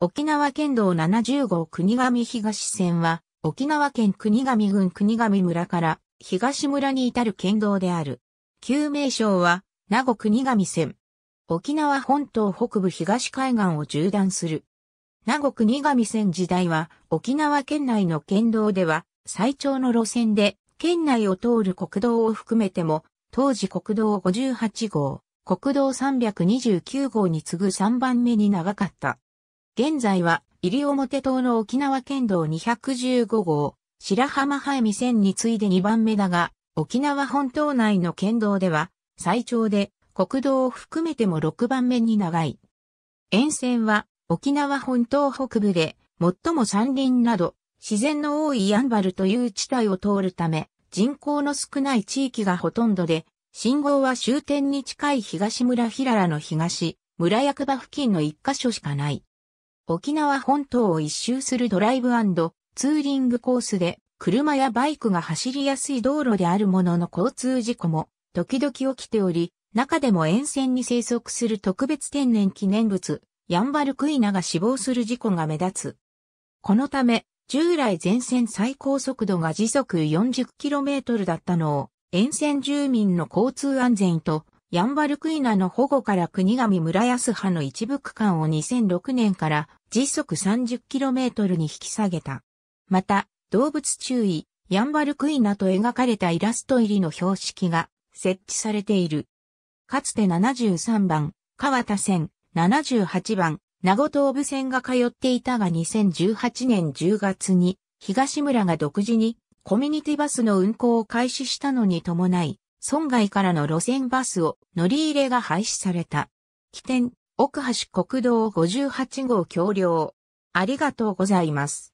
沖縄県道70号国神東線は、沖縄県国神郡国神村から東村に至る県道である。旧名称は、名護国神線。沖縄本島北部東海岸を縦断する。名護国神線時代は、沖縄県内の県道では、最長の路線で、県内を通る国道を含めても、当時国道58号、国道329号に次ぐ3番目に長かった。現在は、西表島の沖縄県道215号、白浜ハイミ線に次いで2番目だが、沖縄本島内の県道では、最長で国道を含めても6番目に長い。沿線は沖縄本島北部で最も山林など自然の多いやんばるという地帯を通るため人口の少ない地域がほとんどで信号は終点に近い東村平良の東村役場付近の一箇所しかない。沖縄本島を一周するドライブツーリングコースで、車やバイクが走りやすい道路であるものの交通事故も時々起きており、中でも沿線に生息する特別天然記念物、ヤンバルクイナが死亡する事故が目立つ。このため、従来全線最高速度が時速 40km だったのを、沿線住民の交通安全とヤンバルクイナの保護から国神村安派の一部区間を2006年から時速 30km に引き下げた。また、動物注意、ヤンバルクイナと描かれたイラスト入りの標識が設置されている。かつて73番、川田線、78番、名護東部線が通っていたが2018年10月に東村が独自にコミュニティバスの運行を開始したのに伴い、村外からの路線バスを乗り入れが廃止された。起点、奥橋国道58号橋梁。ありがとうございます。